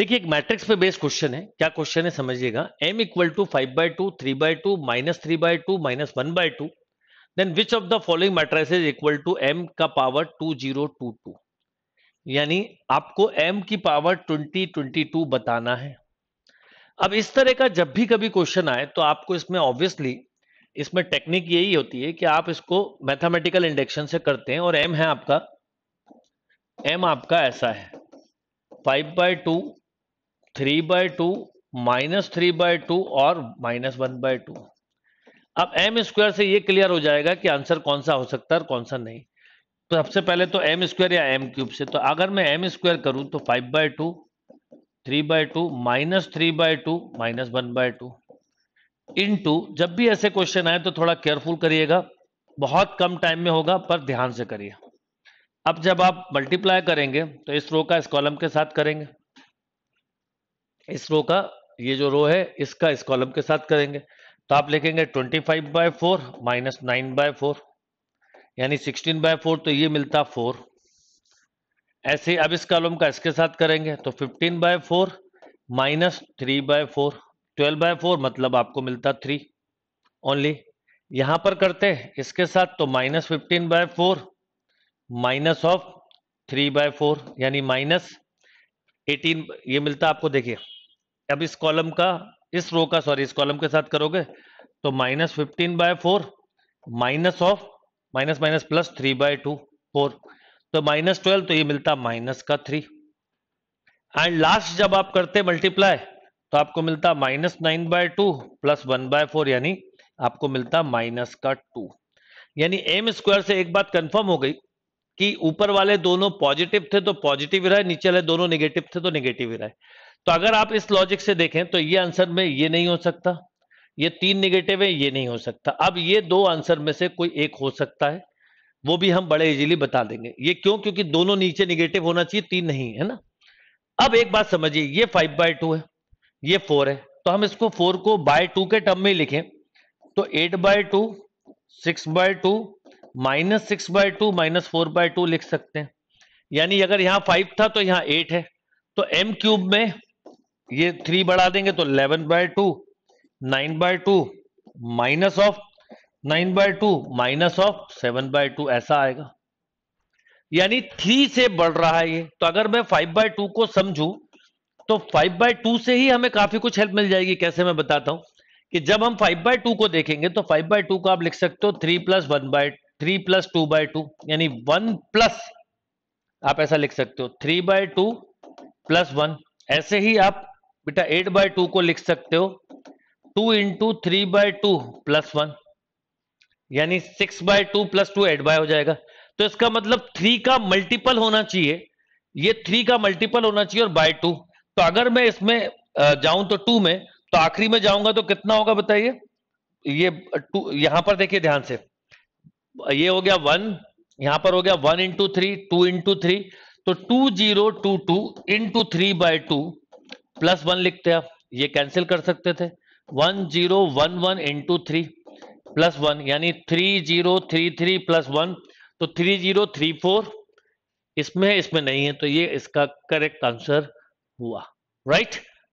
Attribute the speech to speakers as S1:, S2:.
S1: देखिए एक मैट्रिक्स पे बेस्ड क्वेश्चन है क्या क्वेश्चन है समझिएगा m equal to five by two three by two minus three by two minus one by two then which of the following matrix is equal to m का power two zero two two यानी आपको m की power twenty twenty two बताना है अब इस तरह का जब भी कभी क्वेश्चन आए तो आपको इसमें ऑब्वियसली इसमें टेक्निक यही होती है कि आप इसको मैथमेटिकल इंडक्शन से करते हैं और m है आपका m आपका ऐसा है five by two three by two minus three by two और माइनस वन बाय टू अब एम स्क्वायर से ये क्लियर हो जाएगा कि आंसर कौन सा हो सकता है और कौन सा नहीं तो सबसे पहले तो एम स्क्वायर या एम क्यूब से तो अगर मैं एम स्क्वायर करूं तो five by two three by two minus three by two minus one by two into जब भी ऐसे क्वेश्चन आए तो थोड़ा केयरफुल करिएगा बहुत कम टाइम में होगा पर ध्यान से करिए अब जब आप मल्टीप्लाई करेंगे तो इस रो का इस कॉलम के साथ करेंगे इस रो का ये जो रो है इसका इस कॉलम के साथ करेंगे तो आप लिखेंगे 25 five by four minus nine by four यानी सिक्सटीन बाय फोर तो ये मिलता फोर ऐसे अब इस कॉलम का इसके साथ करेंगे तो 15 by four minus three by four twelve by four मतलब आपको मिलता थ्री ओनली यहां पर करते हैं इसके साथ तो minus fifteen by four minus of three by four यानी माइनस एटीन ये मिलता आपको देखिए अब इस कॉलम का इस रो का सॉरी इस कॉलम के साथ करोगे तो minus fifteen by four minus of minus minus plus three by two four तो माइनस ट्वेल्व तो ये मिलता माइनस का थ्री एंड लास्ट जब आप करते मल्टीप्लाई तो आपको मिलता minus nine by two plus one by four यानी आपको मिलता माइनस का टू यानी एम स्क्वायर से एक बात कंफर्म हो गई कि ऊपर वाले दोनों पॉजिटिव थे तो पॉजिटिव ही रहे नीचे वाले दोनों नेगेटिव थे तो नेगेटिव ही रहे तो अगर आप इस लॉजिक से देखें तो ये आंसर में ये नहीं हो सकता ये तीन निगेटिव है ये नहीं हो सकता अब ये दो आंसर में से कोई एक हो सकता है वो भी हम बड़े इजीली बता देंगे ये क्यों क्योंकि दोनों नीचे निगेटिव होना चाहिए तीन नहीं है ना अब एक बात समझिए ये फाइव बाय टू है ये फोर है तो हम इसको फोर को बाय टू के टर्म में लिखें तो eight by two six by two minus six by two minus four by two लिख सकते हैं यानी अगर यहाँ फाइव था तो यहाँ एट है तो एम क्यूब में ये थ्री बढ़ा देंगे तो eleven by two nine by two minus of nine by two minus of seven by two ऐसा आएगा यानी थ्री से बढ़ रहा है ये तो अगर मैं फाइव बाय टू को समझू तो फाइव बाय टू से ही हमें काफी कुछ हेल्प मिल जाएगी कैसे मैं बताता हूं कि जब हम फाइव बाय टू को देखेंगे तो फाइव बाय टू को आप लिख सकते हो three plus one by three plus two by two यानी वन प्लस आप ऐसा लिख सकते हो three by two plus one ऐसे ही आप बेटा एट बाय टू को लिख सकते हो two into three by two plus one यानी six by two plus two eight by हो जाएगा तो इसका मतलब थ्री का मल्टीपल होना चाहिए ये थ्री का मल्टीपल होना चाहिए और बाय टू तो अगर मैं इसमें जाऊं तो टू में तो आखिरी में जाऊंगा तो कितना होगा बताइए ये टू यहां पर देखिए ध्यान से ये हो गया वन यहां पर हो गया one into three two into three तो two zero two two into three by two plus one लिखते आप ये कैंसिल कर सकते थे one zero one one into three plus one यानी three zero three three plus one तो three zero three four इसमें इसमें नहीं है तो ये इसका करेक्ट आंसर हुआ राइट right?